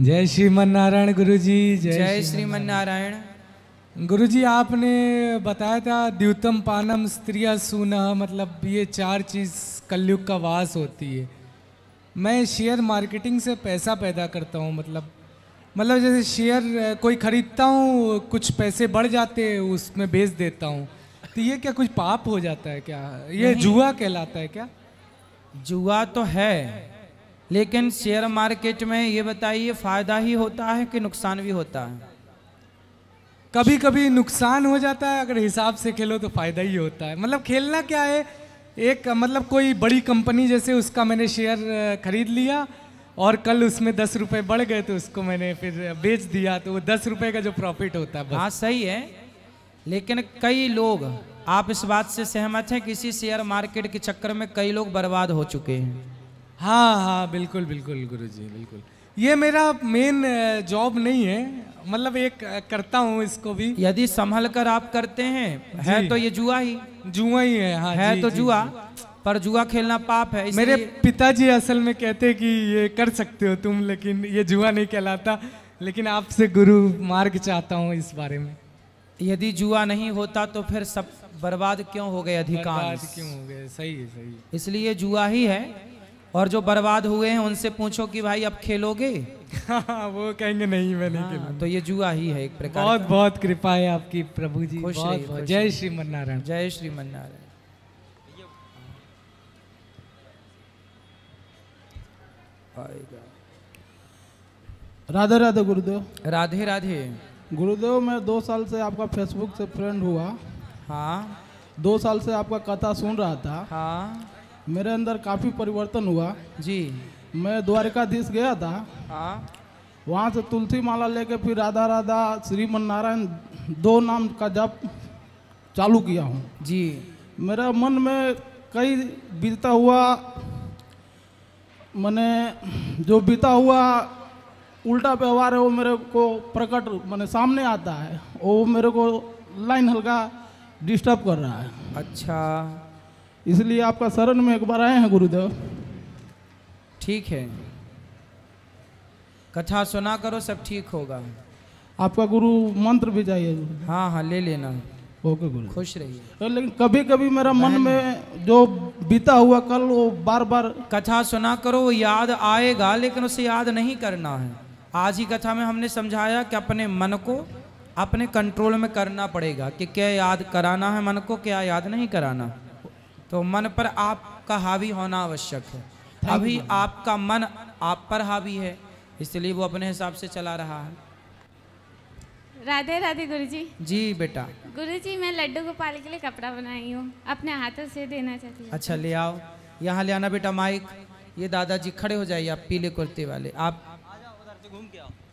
जय श्रीमन नारायण गुरु जी जय मन नारायण गुरु जी आपने बताया था द्युतम पानम स्त्रिया सुना मतलब ये चार चीज़ कलयुग का वास होती है मैं शेयर मार्केटिंग से पैसा पैदा करता हूँ मतलब मतलब जैसे शेयर कोई ख़रीदता हूँ कुछ पैसे बढ़ जाते हैं उसमें बेच देता हूँ तो ये क्या कुछ पाप हो जाता है क्या ये जुआ कहलाता है क्या जुआ तो है लेकिन शेयर मार्केट में ये बताइए फ़ायदा ही होता है कि नुकसान भी होता है कभी कभी नुकसान हो जाता है अगर हिसाब से खेलो तो फ़ायदा ही होता है मतलब खेलना क्या है एक मतलब कोई बड़ी कंपनी जैसे उसका मैंने शेयर खरीद लिया और कल उसमें दस रुपये बढ़ गए तो उसको मैंने फिर बेच दिया तो वो दस रुपये का जो प्रॉफिट होता है हाँ सही है लेकिन कई लोग आप इस बात से सहमत हैं किसी शेयर मार्केट के चक्कर में कई लोग बर्बाद हो चुके हैं हाँ हाँ बिल्कुल बिल्कुल गुरु जी बिल्कुल ये मेरा मेन जॉब नहीं है मतलब एक करता हूँ इसको भी यदि संभल कर आप करते हैं है तो ये जुआ ही जुआ ही है हाँ, है जी, तो जी, जुआ जी, पर जुआ खेलना पाप है मेरे पिताजी असल में कहते कि ये कर सकते हो तुम लेकिन ये जुआ नहीं कहलाता लेकिन आपसे गुरु मार्ग चाहता हूँ इस बारे में यदि जुआ नहीं होता तो फिर सब बर्बाद क्यों हो गए अधिकांश क्यों हो गए सही है सही इसलिए जुआ ही है और जो बर्बाद हुए हैं उनसे पूछो कि भाई अब खेलोगे वो कहेंगे नहीं मैं नहीं हाँ, खेलूंगा तो ये जुआ ही है एक प्रकार बहुत बहुत कृपा है आपकी प्रभु जी खुश बहुत, जय श्री मन्नारायण जय श्री मन्नारायण राधे राधे गुरुदेव राधे राधे गुरुदेव मैं दो साल से आपका फेसबुक से फ्रेंड हुआ हाँ दो साल से आपका कथा सुन रहा था हाँ मेरे अंदर काफ़ी परिवर्तन हुआ जी मैं द्वारिकाधीश गया था हाँ। वहाँ से तुलसी माला लेके फिर राधा राधा श्रीमन नारायण दो नाम का जप चालू किया हूँ जी मेरा मन में कई बीता हुआ मैंने जो बीता हुआ उल्टा व्यवहार है वो मेरे को प्रकट मैंने सामने आता है वो मेरे को लाइन हल्का डिस्टर्ब कर रहा है अच्छा इसलिए आपका शरण में एक बार आए हैं गुरुदेव ठीक है कथा सुना करो सब ठीक होगा आपका गुरु मंत्र भी चाहिए हाँ हाँ ले लेना ओके गुरु खुश रहिए लेकिन कभी कभी मेरा मन में जो बीता हुआ कल वो बार बार कथा सुना करो वो याद आएगा लेकिन उसे याद नहीं करना है आज ही कथा में हमने समझाया कि अपने मन को अपने कंट्रोल में करना पड़ेगा कि क्या याद कराना है मन को क्या याद नहीं कराना तो मन पर आपका हावी होना आवश्यक है अभी आपका मन आप पर हावी है इसलिए वो अपने हिसाब से चला रहा है राधे राधे गुरुजी जी बेटा गुरुजी मैं लड्डू गोपाल के लिए कपड़ा बनाई हूँ अपने हाथों से देना चाहती हूँ अच्छा ले आओ यहाँ ले आना बेटा माइक ये दादाजी खड़े हो जाइए आप पीले कुर्ते वाले आप घूम के आओ